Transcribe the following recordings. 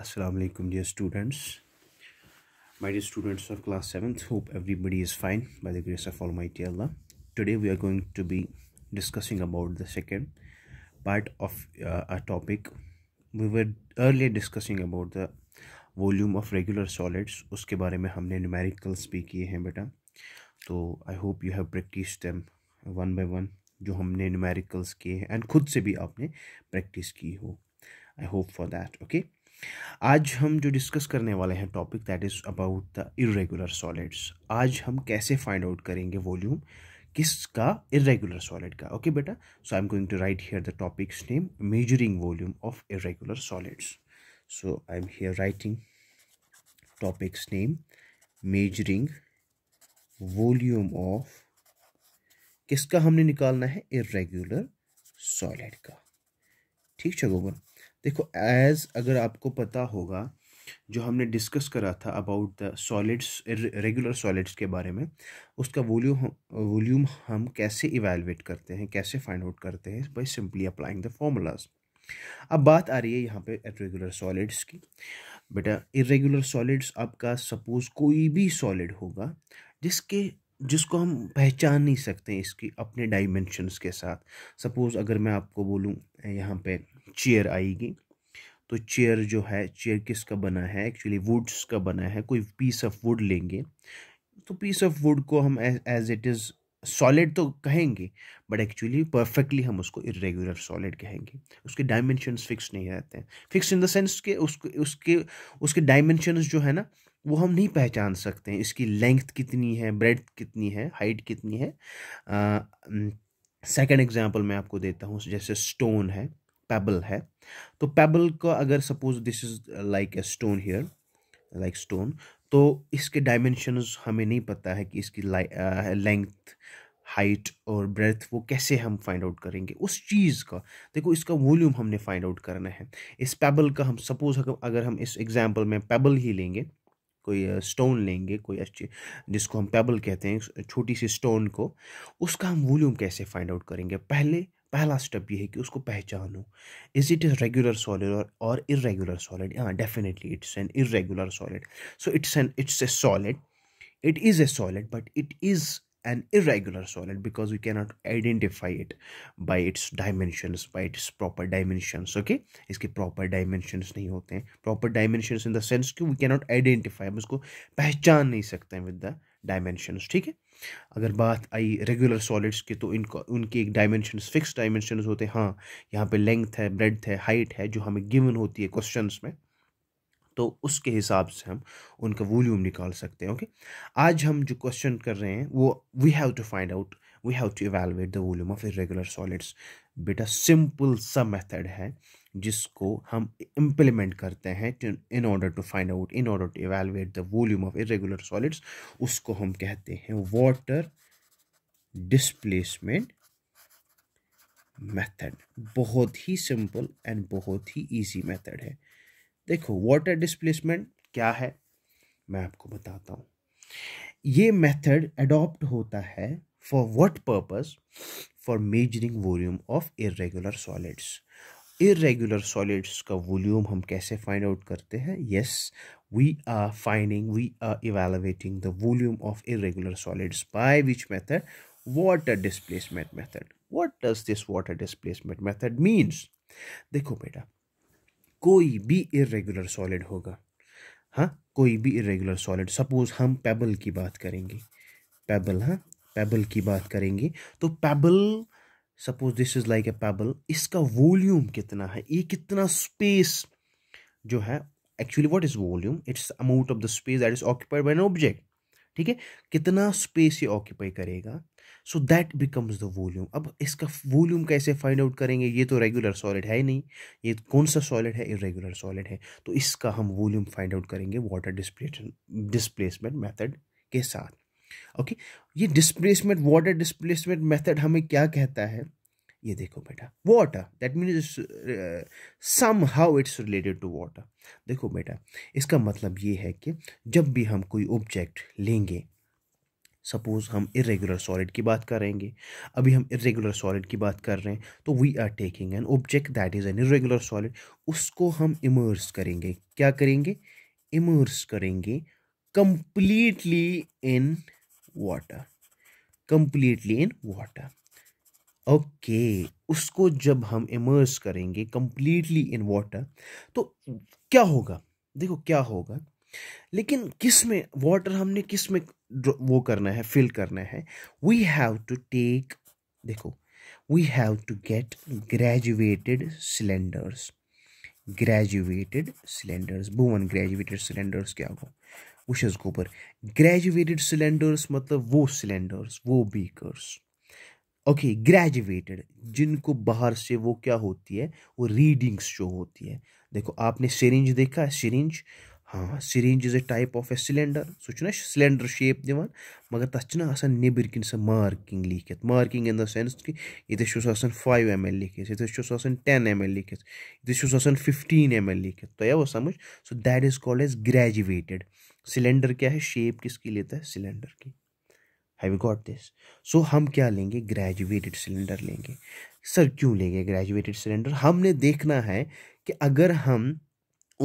अस्सलाम वालेकुम dear students my dear students of class 7th hope everybody is fine by the grace of almighty allah today we are going to be discussing about the second part of uh, a topic we were earlier discussing about the volume of regular solids उसके बारे में हमने numericals भी किए हैं बेटा तो I hope you have practice them one by one जो हमने न्यूमेरिकल्स किए हैं एंड खुद से भी आपने प्रैक्टिस की हो I hope for that okay okay? आज हम जो डिस्कस करने वाले हैं topic that is about the irregular solids आज हम कैसे फाइंड आउट करेंगे वॉल्यूम किसका इरेगुलर सॉलिड का ओके बेटा so I am going to write here the topics name measuring volume of irregular solids I am here writing topics name measuring volume of किसका हमने निकालना है इरेगुलर सॉलिड का ठीक है गोबर देखो एज अगर आपको पता होगा जो हमने डिस्कस करा था about the solids regular solids के बारे में उसका वॉल्यूम वॉल्यूम हम कैसे इवेलुएट करते हैं कैसे फाइंड आउट करते हैं by simply applying the formulas अब बात आ रही है यहाँ पे रेगुलर सॉलिड्स की बेटा इरेगुलर सॉलिड्स आपका सपोज कोई भी सॉलिड होगा जिसके जिसको हम पहचान नहीं सकते इसकी अपने डाइमेंशंस के साथ सपोज़ अगर मैं आपको बोलूँ यहाँ पे चेयर आएगी तो चेयर जो है चेयर किसका बना है एक्चुअली वुड्स का बना है कोई पीस ऑफ वुड लेंगे तो पीस ऑफ वुड को हम एज इट इज़ सॉलिड तो कहेंगे बट एक्चुअली परफेक्टली हम उसको इरेगुलर सॉलिड कहेंगे उसके डायमेंशंस फिक्स नहीं रहते हैं फिक्स इन द सेंस के उसके उसके उसके डायमेंशंस जो है ना वो हम नहीं पहचान सकते हैं इसकी लेंथ कितनी है ब्रेड कितनी है हाइट कितनी है सेकेंड एग्जाम्पल मैं आपको देता हूँ जैसे स्टोन है पेबल है तो पेबल का अगर suppose this is like a stone here like stone तो इसके डायमेंशंस हमें नहीं पता है कि इसकी लेंथ हाइट uh, और ब्रेथ वो कैसे हम फाइंड आउट करेंगे उस चीज़ का देखो इसका वॉल्यूम हमने फाइंड आउट करना है इस पेबल का हम सपोज अगर हम इस एग्जांपल में पेबल ही लेंगे कोई स्टोन uh, लेंगे कोई अच्छी जिसको हम पेबल कहते हैं छोटी सी स्टोन को उसका हम वॉल्यूम कैसे फाइंड आउट करेंगे पहले पहला स्टेप ये है कि उसको पहचानो is it is regular solid और इरेगुलर सॉलिड हाँ definitely it's an irregular solid so it's an it's a solid it is a solid but it is an irregular solid because we you not identify it by its dimension by its proper dimension okay इसके proper dimension नहीं होते हैं proper dimension in thence we not identify हम उसको पहचान नहीं सकते हैं विद द डायमेंशंस ठीक है अगर बात आई रेगुलर सॉलिड्स की तो इनको उनकी एक डायमेंशन फिक्स डायमेंशन होते हैं हाँ यहाँ पे लेंथ है ब्रेड है हाइट है जो हमें गिवन होती है क्वेश्चंस में तो उसके हिसाब से हम उनका वॉल्यूम निकाल सकते हैं ओके आज हम जो क्वेश्चन कर रहे हैं वो we have to find out we have to evaluate the volume of irregular solids बेटा सिंपल सा मेथड है जिसको हम इम्प्लीमेंट करते हैं in order to find out in order to evaluate the volume of irregular solids उसको हम कहते हैं वाटर डिस्प्लेसमेंट मेथड बहुत ही सिंपल एंड बहुत ही इजी मेथड है देखो वाटर डिस्प्लेसमेंट क्या है मैं आपको बताता हूँ ये मेथड अडॉप्ट होता है for what purpose for measuring volume of irregular solids irregular solids का वॉल्यूम हम कैसे फाइंड आउट करते हैं yes we are finding we are evaluating the volume of irregular solids by which method water displacement method what does this water displacement method means देखो बेटा कोई भी irregular solid होगा हाँ कोई भी इरेगुलर सॉलिड सपोज हम पेबल की बात करेंगे पेबल हाँ पेबल की बात करेंगे तो pebble suppose this is like a pebble इसका वॉल्यूम कितना है ये कितना स्पेस जो है actually what is volume it's amount of the space that is occupied by an object ठीक है कितना स्पेस ये ऑक्यूपाई करेगा so that becomes the volume अब इसका वॉल्यूम कैसे फाइंड आउट करेंगे ये तो रेगुलर सॉलिड है ही नहीं ये कौन सा सॉलिड है इरेगुलर सॉलिड है तो इसका हम वॉल्यूम फाइंड आउट करेंगे वाटर डिस्प्लेसमेंट मेथड के साथ ओके ये डिस्प्लेसमेंट वाटर डिस्प्लेसमेंट मेथड हमें क्या कहता है ये देखो बेटा water that mean somehow it's related to water देखो बेटा इसका मतलब ये है कि जब भी हम कोई ऑब्जेक्ट लेंगे सपोज़ हम इरेगुलर सॉलिड की बात करेंगे अभी हम इरेगुलर सॉलिड की बात कर रहे हैं तो we are taking an object that is an irregular solid उसको हम इमर्स करेंगे क्या करेंगे इमर्स करेंगे completely in water completely in water okay उसको जब हम इमर्स करेंगे कंप्लीटली इन वाटर तो क्या होगा देखो क्या होगा लेकिन किस में वाटर हमने किस में वो करना है फिल करना है वी हैव टू टेक देखो we have to get graduated cylinders graduated cylinders Bhuvan graduated cylinders क्या होगा وٕچھ حظ گوٚبُر گریجویٹِڈ सिलेंडर्स मतलब वो सिलेंडर्स वो बीकर्स ओके ग्रेजुएटेड जिनको बाहर से वो क्या होती है वो रीडिंग्स जो होती है देखो आपने सिरिंज देखा है सिरिंज हाँ syringe is a type of a cylinder so ना सिलेंडर शेप दिवान मगर तथ नबर कन सो मार्किंग लिखित मार्किंग इन द सेंस कि ये फाइव एम एल लिखित ये टेन एम एल लिखित ये फिफ्टीन एम एल लिखित तो वो समझ so that is called as graduated cylinder क्या है शेप किसकी लेता है सिलेंडर की have you got this so हम क्या लेंगे ग्रेजुएटेड सिलेंडर लेंगे सर क्यों लेंगे ग्रेजुएटेड सिलेंडर हमने देखना है कि अगर हम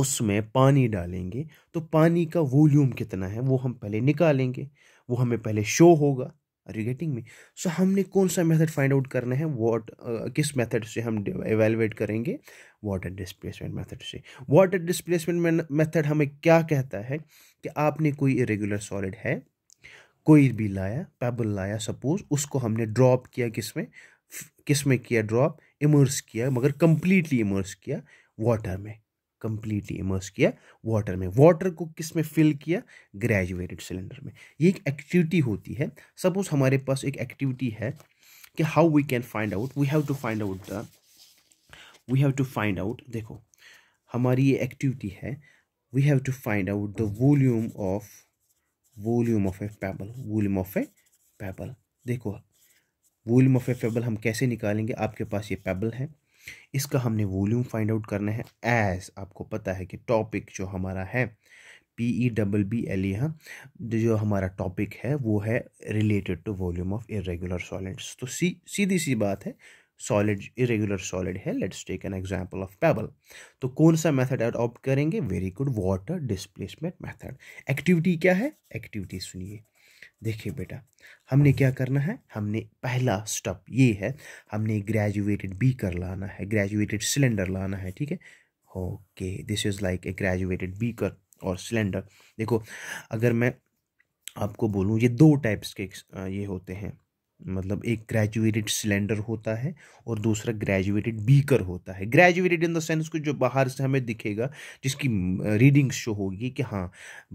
उसमें पानी डालेंगे तो पानी का वॉल्यूम कितना है वो हम पहले निकालेंगे वो हमें पहले शो होगा are you getting me so हमने कौन सा मेथड फाइंड आउट करना है वॉट uh, किस मेथड से हम एवेलुएट करेंगे वाटर डिस्प्लेसमेंट मेथड से वाटर डिस्प्लेसमेंट मेथड हमें क्या कहता है कि आपने कोई इरेगुलर सॉलिड है कोई भी लाया पेबल लाया सपोज उसको हमने ड्रॉप किया किस में किस में किया ड्रॉप इमर्स किया मगर कम्प्लीटली इमर्स किया वाटर में कंप्लीटली इमर्स किया वाटर में वाटर को किस में फिल किया ग्रेजुएटेड सिलेंडर में ये एक एक्टिविटी होती है सपोज हमारे पास एक एक्टिविटी है कि how we can find out we have to find out the we have to find out देखो हमारी ये एक्टिविटी है we have to find out the volume of volume of a pebble volume of a pebble देखो volume of a pebble हम कैसे निकालेंगे आपके पास ये पेबल है इसका हमने वॉल्यूम फाइंड आउट करना है एज आपको पता है कि टॉपिक जो हमारा है P E double B L यहाँ जो हमारा टॉपिक है वो है related to volume of irregular solids तो सी सीधी सी बात है सॉलिड इरेगुलर सॉलिड है let's take an example of pebble तो कौन सा मेथड अडॉप्ट करेंगे very good water displacement method activity क्या है एक्टिविटी सुनिए देखिए बेटा हमने क्या करना है हमने पहला स्टेप ये है हमने ग्रेजुएटेड बीकर लाना है ग्रेजुएटेड सिलेंडर लाना है ठीक है okay this is like a graduated beaker और सिलेंडर देखो अगर मैं आपको बोलूँ ये दो टाइप्स के ये होते हैं मतलब एक ग्रेजुएटेड सिलेंडर होता है और दूसरा ग्रेजुएटेड बीकर होता है ग्रेजुएटेड इन द सेंस को जो बाहर से हमें दिखेगा जिसकी रीडिंग शो होगी कि हाँ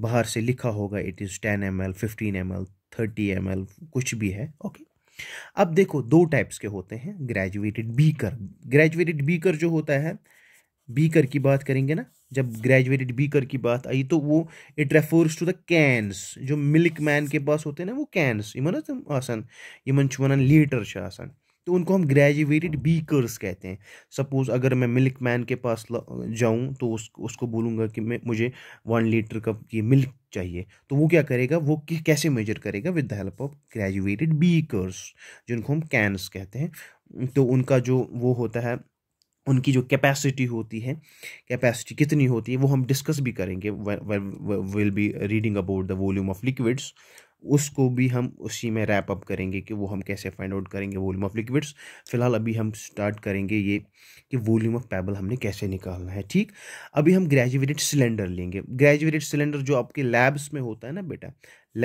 बाहर से लिखा होगा it is ten M L fifteen M L thirty M L कुछ भी है ओके अब देखो दो टाइप्स के होते हैं ग्रेजुएटेड बीकर ग्रेजुएटेड बीकर जो होता है बीकर की बात करेंगे ना जब ग्रेजुएटेड बीकर की बात आई तो वो it refers to the cans जो मिल्क मैन के पास होते हैं ना वो कैंस इमन आसान इमन वन लीटर आसान तो उनको हम ग्रेजुएटेड बीकर्स कहते हैं सपोज़ अगर मैं मिल्क मैन के पास जाऊं तो उस, उसको बोलूँगा कि मैं मुझे वन लीटर कप की मिल्क चाहिए तो वो क्या करेगा वो कैसे मेजर करेगा with the help of graduated beakers जिनको हम कैंस कहते हैं तो उनका जो वो होता है उनकी जो कैपेसिटी होती है कैपेसिटी कितनी होती है वो हम डिस्कस भी करेंगे will be reading about the volume of liquids उसको भी हम उसी में रैप अप करेंगे कि वो हम कैसे फाइंड आउट करेंगे वॉल्यूम ऑफ लिक्विड्स फिलहाल अभी हम स्टार्ट करेंगे ये कि वॉल्यूम ऑफ पैबल हमने कैसे निकालना है ठीक अभी हम ग्रेजुएटेड सिलेंडर लेंगे ग्रेजुएटेड सिलेंडर जो आपके लैब्स में होता है ना बेटा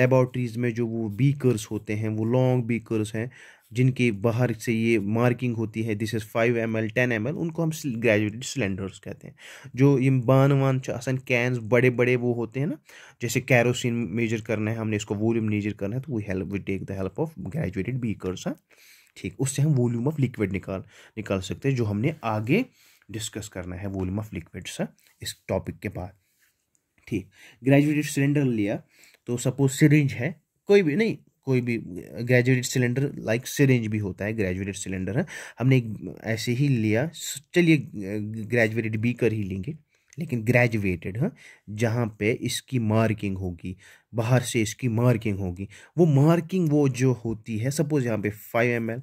लेबॉर्ट्रीज़ में जो वो बीकर्स होते हैं वो लॉन्ग बीकर्स हैं जिनके बाहर से ये मार्किंग होती है this is five M L ten M L उनको हम ग्रेजुएटेड सिलेंडर्स कहते हैं जो ये बान वान आसान कैंस बड़े बड़े वो होते हैं ना जैसे कैरोसिन मेजर करना है हमने इसको वॉल्यूम मेजर करना है तो we help we take the help of graduated beaker हाँ ठीक उससे हम वॉल्यूम ऑफ लिक्विड निकाल निकाल सकते हैं जो हमने आगे डिस्कस करना है वॉल्यूम ऑफ लिक्विड्स इस टॉपिक के बाद ठीक ग्रेजुएटेड सिलेंडर लिया तो सपोज सिरिंज है कोई भी नहीं कोई भी ग्रेजुएटेड सिलेंडर लाइक सिरेंज भी होता है ग्रेजुएटेड सिलेंडर है हमने एक ऐसे ही लिया चलिए ग्रेजुएटेड भी कर ही लेंगे लेकिन ग्रेजुएटेड है हाँ, जहाँ पे इसकी मार्किंग होगी बाहर से इसकी मार्किंग होगी वो मार्किंग वो जो होती है सपोज यहाँ पे five M L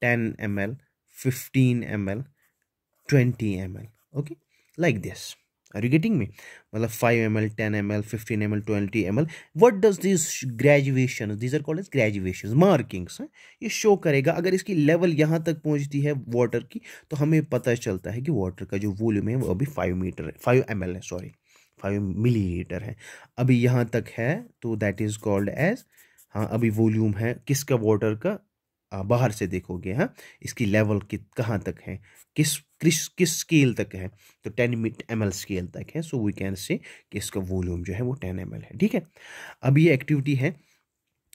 ten M L fifteen M L twenty M L okay like this are you getting me मतलब five M L ten M L fifteen M L twenty M L what does this graduation these are called as graduation markings हैं ये show करेगा अगर इसकी level यहाँ तक पहुँचती है वाटर की तो हमें पता चलता है कि वाटर का जो वॉल्यूम है वो अभी फाइव मीटर है फाइव एम एल है सॉरी फाइव मिली लीटर है अभी यहाँ तक है तो दैट इज़ कॉल्ड एज हाँ अभी वॉल्यूम है किसका वाटर का बाहर से देखोगे हाँ इसकी लेवल कित कहाँ तक है किस किस किस स्केल तक है तो टेन एम एल स्केल तक है सो वी कैन से कि इसका वॉल्यूम जो है वो टेन एम एल है ठीक है अब ये एक्टिविटी है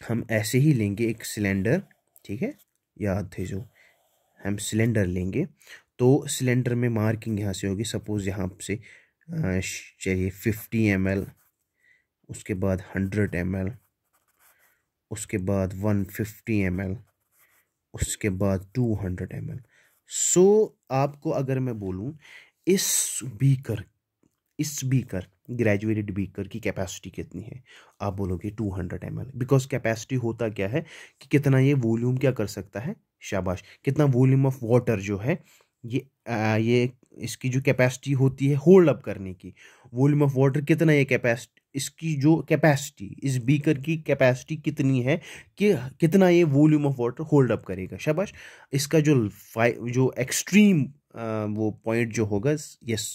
हम ऐसे ही लेंगे एक सिलेंडर ठीक है याद थे जो हम सिलेंडर लेंगे तो सिलेंडर में मार्किंग यहाँ से होगी सपोज़ यहाँ से चाहिए फिफ्टी एम एल उसके बाद हंड्रेड एम एल उसके बाद वन फिफ्टी एम एल उसके बाद two hundred M M so आपको अगर मैं बोलूँ इस बीकर इस बीकर ग्रेजुएटेड बीकर की कैपेसिटी कितनी है आप बोलोगे 200 hundred M L because capacity होता क्या है कि कितना ये वॉल्यूम क्या कर सकता है शाबाश कितना वॉल्यूम ऑफ वाटर जो है ये आ, ये इसकी जो कैपेसिटी होती है होल्ड अप करने की वॉल्यूम ऑफ वाटर कितना ये कैपेसिटी इसकी जो कैपेसिटी इस बीकर की कैपेसिटी कितनी है कि कितना ये volume of water hold up करेगा शाबाश इसका जो जो एक्सट्रीम वो पॉइंट जो होगा yes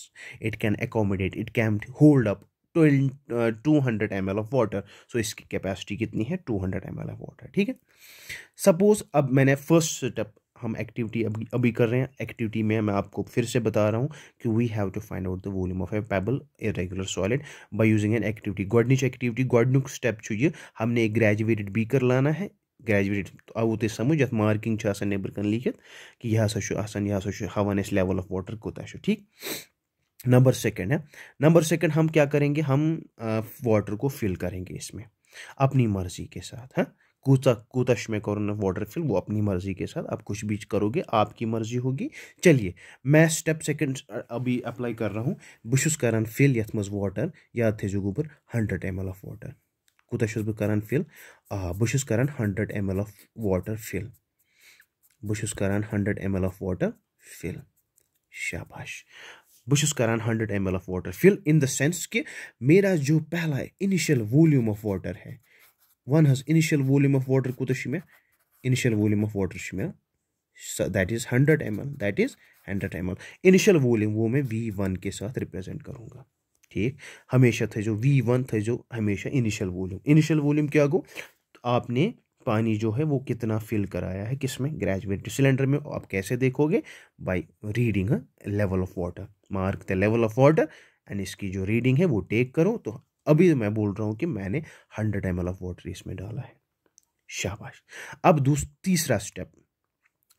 it can accommodate it can hold up to hundred M L of water so इसकी कैपेसिटी कितनी है two hundred M L of water ठीक है सपोज अब मैंने फर्स्ट स्टेप हम एक्टिविटी अभी अभी कर रहे हैं एक्टिविटी में मैं आपको फिर से बता रहा हूँ कि we have to find out the volume of a pebble a regular solid by using an activity गॉडनिच एक्टिविटी गॉडनुक स्टेप चाहिए हमने एक ग्रेजुएटेड बीकर लाना है ग्रेजुएट आओ तो समझ यहाँ मार्किंग नबर कन लिखित कि यह हाँ यह हसा हवान लेवल ऑफ वाटर कोत ठीक नंबर सेकेंड है नंबर सेकेंड हम क्या करेंगे हम वाटर को फिल करेंगे इसमें अपनी मर्जी के साथ हाँ कूचा कूतश में करो वाटर फिल वो अपनी मर्जी के साथ आप कुछ भी करोगे आपकी मर्जी होगी चलिए मैं स्टेप सेकंड अभी अप्लाई कर रहा हूँ बहुस कर फिल ये मज वाटर याद थे गोबर hundred M L of water कूत बह कर फिल आ बहुस कर hundred M L of water fill बहुस कर hundred M L of water fill शाबाश बहुस कर hundred M L of water fill in the sense कि मेरा जो पहला इनिशियल वॉल्यूम ऑफ वाटर है one has initial volume of water कूत initial volume of water that is hundred M L that is hundred M L initial volume वो मैं we one के साथ रिप्रेजेंट करूँगा ठीक हमेशा थे जो वी वन थे जो हमेशा इनिशियल वॉल्यूम इनिशियल वॉल्यूम क्या गो तो आपने पानी जो है वो कितना फिल कराया है किस में ग्रेजुएट सिलेंडर में आप कैसे देखोगे by reading level of water mark the level of water and इसकी जो रीडिंग है वो टेक करो तो अभी तो मैं बोल रहा हूँ कि मैंने हंड्रेड एम ऑफ वाटर इसमें डाला है शाबाश अब तीसरा स्टेप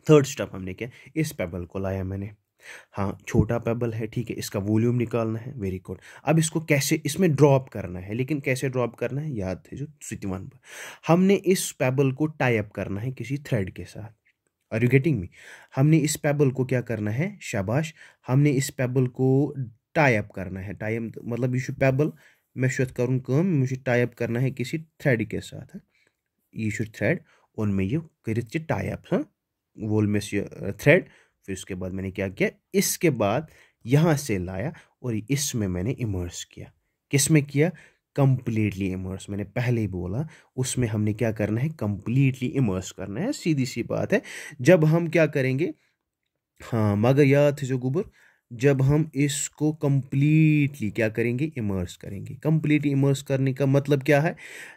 थर्ड स्टेप हमने किया इस पेबल को लाया मैंने हाँ छोटा पेबल है ठीक है इसका वॉल्यूम निकालना है वेरी गुड अब इसको कैसे इसमें ड्रॉप करना है लेकिन कैसे ड्रॉप करना है याद है जो सिटिवन पर हमने इस पेबल को टाई अप करना है किसी थ्रेड के साथ आर यू गेटिंग मी हमने इस पेबल को क्या करना है शाबाश हमने इस पेबल को टाई अप करना है टाई मतलब यू शू पेबल مےٚ چھُ یَتھ کَرُن کٲم مےٚ چھُ ٹاے اَپ کَرنا ہے کِسی تھرٛٮ۪ڈ کے ساتھ یہِ چھُ تھرٛٮ۪ڈ اوٚن مےٚ یہِ फिर उसके बाद मैंने क्या किया इसके बाद यहाँ से लाया और इसमें मैंने इमर्स किया किस में किया कम्प्लीटली इमर्स मैंने पहले ही बोला उसमें हमने क्या करना है कम्प्लीटली इमर्स करना है सीधी सी बात है जब हम क्या करेंगे हाँ मगर याद जो गुबर जब हम इसको कम्प्लीटली क्या करेंगे इमर्स करेंगे कम्प्लीटली इमर्स करने का मतलब क्या है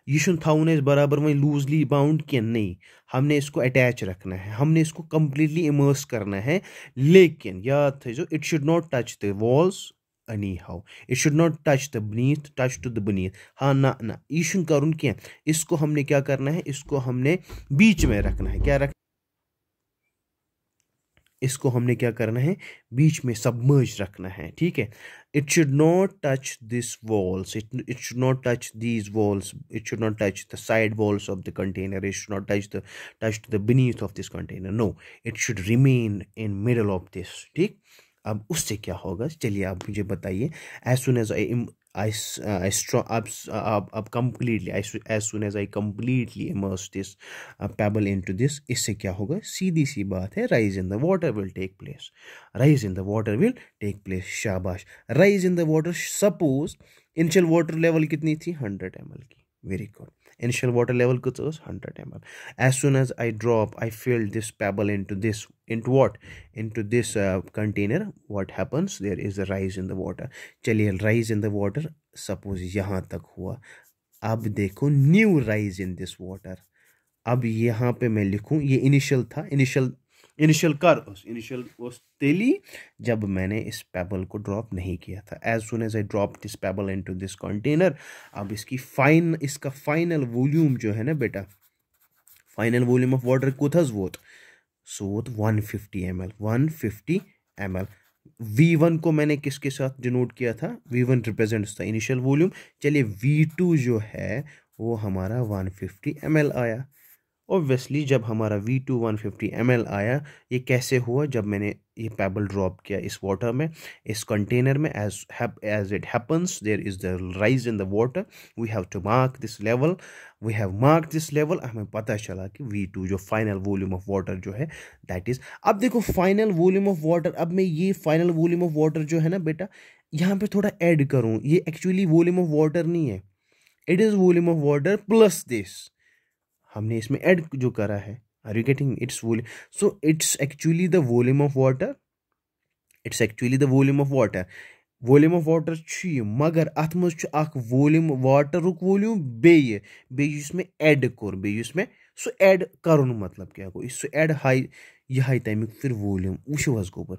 ये शुन थाउन इस बराबर वहीं लूजली बाउंड के नहीं हमने इसको अटैच रखना है हमने इसको कम्प्लीटली इमर्स करना है लेकिन याद थे जो it should not touch the walls anyhow it should not touch the beneath touch to the beneath हाँ ना ना ये शुन करूँ क्या इसको हमने क्या करना है इसको हमने बीच में रखना है क्या रखना इसको हमने क्या करना है बीच में सबमर्ज रखना है ठीक है it should not touch this walls it it should not touch these walls it should not touch the side walls of the container it should not touch the touch the beneath of this container no it should remain in middle of this ठीक अब उससे क्या होगा चलिए आप मुझे बताइए as soon as I I, uh, I strong up, uh, up completely I, as soon as I completely immerse this uh, pebble into this इससे क्या होगा सीधी सी बात है rise in the water will take place rise in the water will take place शाबाश rise in the water suppose initial water level कितनी थी 100 ml की very good initial water level kuch was 100 ml as soon as i drop i fill this pebble into this into what into this uh, container what happens there is a rise in the water chaliye rise in the water suppose yahan tak hua ab dekho new rise in this water अब यहाँ पे मैं लिखूँ ये initial था initial initial उस initial उस तेली जब मैंने इस पेबल को ड्रॉप नहीं किया था as soon as I drop this pebble into this container अब इसकी फाइन इसका फाइनल वॉल्यूम जो है ना बेटा फाइनल वॉल्यूम ऑफ वाटर हज वोत सो वोत one fifty M L one fifty M L V one को मैंने किसके साथ डिनोट किया था वी वन रिप्रेजेंट था इनिशियल वॉल्यूम चलिए वी टू जो है वो हमारा वन फिफ्टी एम एल आया ऑब्वियसली जब हमारा V two one fifty M L आया ये कैसे हुआ जब मैंने ये पेबल ड्रॉप किया इस वाटर में इस कंटेनर में as as it happens there is the rise in the water we have to mark this level we have mark this level हमें पता चला कि वी टू जो फाइनल वॉल्यूम ऑफ वाटर जो है दैट इज़ अब देखो फाइनल वॉल्यूम ऑफ वाटर अब मैं ये फाइनल वॉल्यूम ऑफ वाटर जो है ना बेटा यहाँ पर थोड़ा ऐड करूँ ये एक्चुअली वॉल्यूम ऑफ वाटर नहीं है it is volume of water plus this हमने इसमें ऐड जो करा है are you getting it's volume so it's actually the volume of water it's actually the volume of water volume of water यह मगर अत मज वॉल्यूम वाटरुक वॉल्यूम बेस मे एड कोर मे सो एड कर मतलब क्या गो सो एड हाई यह तमिक फिर वॉल्यूम वो गोबर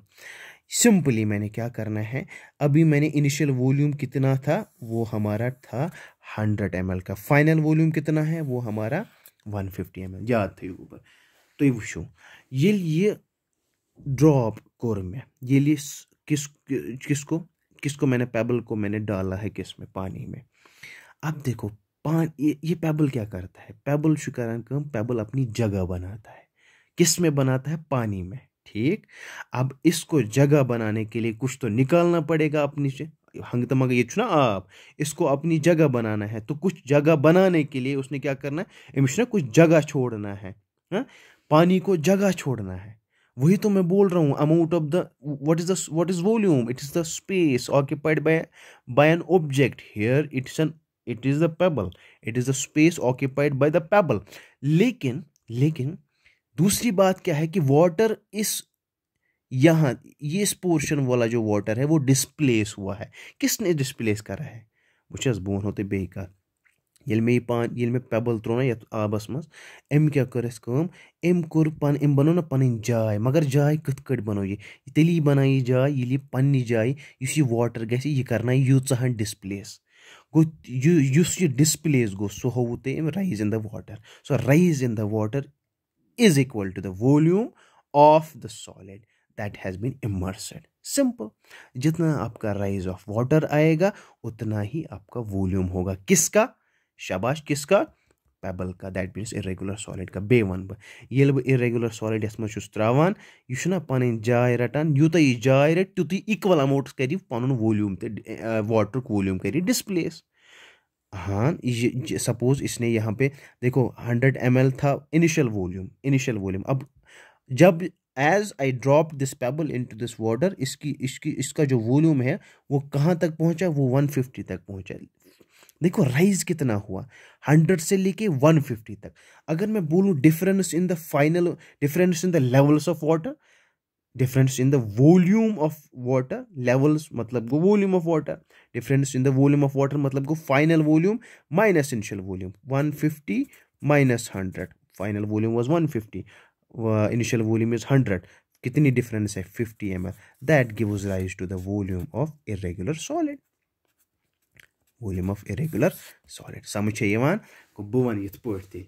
सिंपली मैंने क्या करना है अभी मैंने इनिशियल वॉल्यूम कितना था वो हमारा था हंड्रेड एम का फाइनल वॉल्यूम कितना है वो हमारा वन फिफ्टी एम ایل याद تھٲیِو گُپَر تُہۍ ये ییٚلہِ یہِ ڈرٛاپ کوٚر مےٚ ییٚلہِ یہِ کِس کِس کو किस को मैंने पेबल को मैंने डाला है किस में पानी में अब देखो पानी ये पैबल क्या करता है पैबल शुकरान कम पेबल अपनी जगह बनाता है किस में बनाता है पानी में ठीक अब इसको जगह बनाने के लिए कुछ तो निकालना पड़ेगा अपनी से हंगतम ये ना आब इसको अपनी जगह बनाना है तो कुछ जगह बनाने के लिए उसने क्या करना है अमिश ना कुछ जगह छोड़ना है हा? पानी को जगह छोड़ना है वही तो मैं बोल रहा हूँ amount of the what is the what is volume it is the space occupied by by an object here it's an it is the pebble it is the space occupied by the pebble लेकिन लेकिन दूसरी बात क्या है कि water इस यहाँ ये इस पोर्शन वाला जो वाटर है वो डिस्प्लेस हुआ है किसने डिस्प्लेस करा है वह बोन होते बेकार ये मे पान ये मैं पेबल त्रो ना ये तो आबस मज अम क्या कर पन एम बनो ना पनी जाय मगर जाय कथ कट बनो ये तेली बना ये जाय ये पन्नी जाय इस ये वाटर गए ये करना यूचा डिस्प्लेस गो डिस्प्लेस गो सो हो ते um rise in the water so rise in the water is equal to the volume of the solid that has been immersed simple जितना आपका राइज ऑफ वाटर आएगा उतना ही आपका वॉल्यूम होगा किसका शाबाश किसका पेबल का दैट मीन्स इरेगुलर सॉलिड का बे वन ये इरेगुलर सॉलिड यस मज त्रावान यह पन जाय रटान यूत तो यह जाय रट तुत इक्वल अमाउंट कर पन वॉल्यूम तो वाटर वॉल्यूम कर डिस्प्लेस हाँ ये सपोज इसने यहाँ पे देखो 100 एम था इनिशियल वॉल्यूम इनिशियल वॉल्यूम अब जब as I drop this pebble into this water इसकी इसकी इसका जो वॉल्यूम है वो कहाँ तक पहुँचा वो वन फिफ्टी तक पहुँचा देखो राइज कितना हुआ हंड्रेड से लेके वन फिफ्टी तक अगर मैं बोलूँ difference in the final difference in the levels of water difference in the volume of water levels मतलब गो volume of water difference in the volume of water मतलब गो final volume minus initial volume one fifty minus hundred final volume was one fifty initial volume is hundred कितनी difference है fifty M L that gives rise to the volume of irregular solid volume of irregular solid समझ है यवान बह one यथ पे ते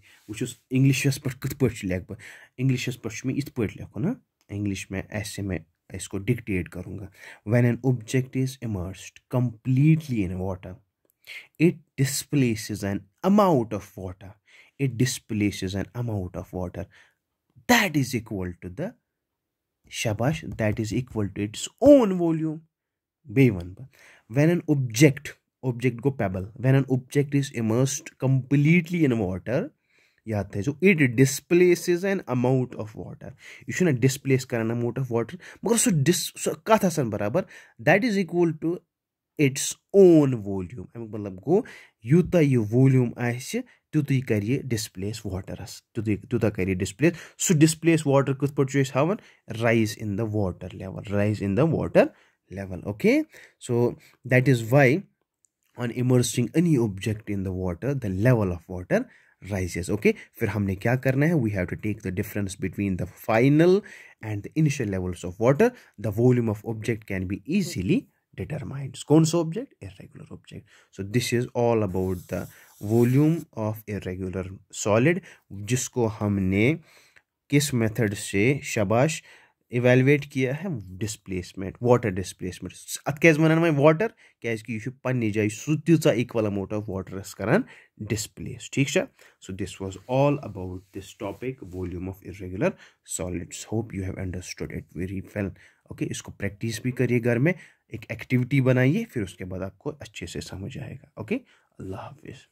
English पे कथ पे लेख बह इंग्लिशस पे इथ पे लेखन इंग्लिश में ऐसे में इसको डिक्टेट करूँगा when an object is immersed completely in water it displaces an amount of water it displaces an amount of water that is equal to the shabash that is equal to its own volume b1 when an object object go pebble when an object is immersed completely in water याद है जो it is an amount of water यह छुना displace करन amount of water मगर सो डिस कथ आसान बराबर that is equal to its own volume अमुक मतलब गो यूत यह वॉल्यूम आुत कर यह वाटरस तूत कर डिसप्लेस सु डिसप्लेस वाटर कथ पे हाँ rise in the water level rise in the water level okay so that is why on immersing any object in the water the level of water rises okay फिर हमने क्या करना है we have to take the difference between the final and the initial levels of water the volume of object can be easily determines कौन सा object irregular object so this is all about the volume of irregular solid जिसको हमने किस method से शबाश evaluate किया है displacement water displacement अत क्या वन वह वाटर क्या पन्ने जाए सू तीचा इक्वल अमाउंट ऑफ वाटर कर डिस्प्लेस ठीक है so this was all about this topic volume of irregular solids hope you have understood it very well okay इसको प्रैक्टिस भी करिए घर में एक एक्टिविटी बनाइए फिर उसके बाद आपको अच्छे से समझ आएगा ओके अल्लाह हाफिज़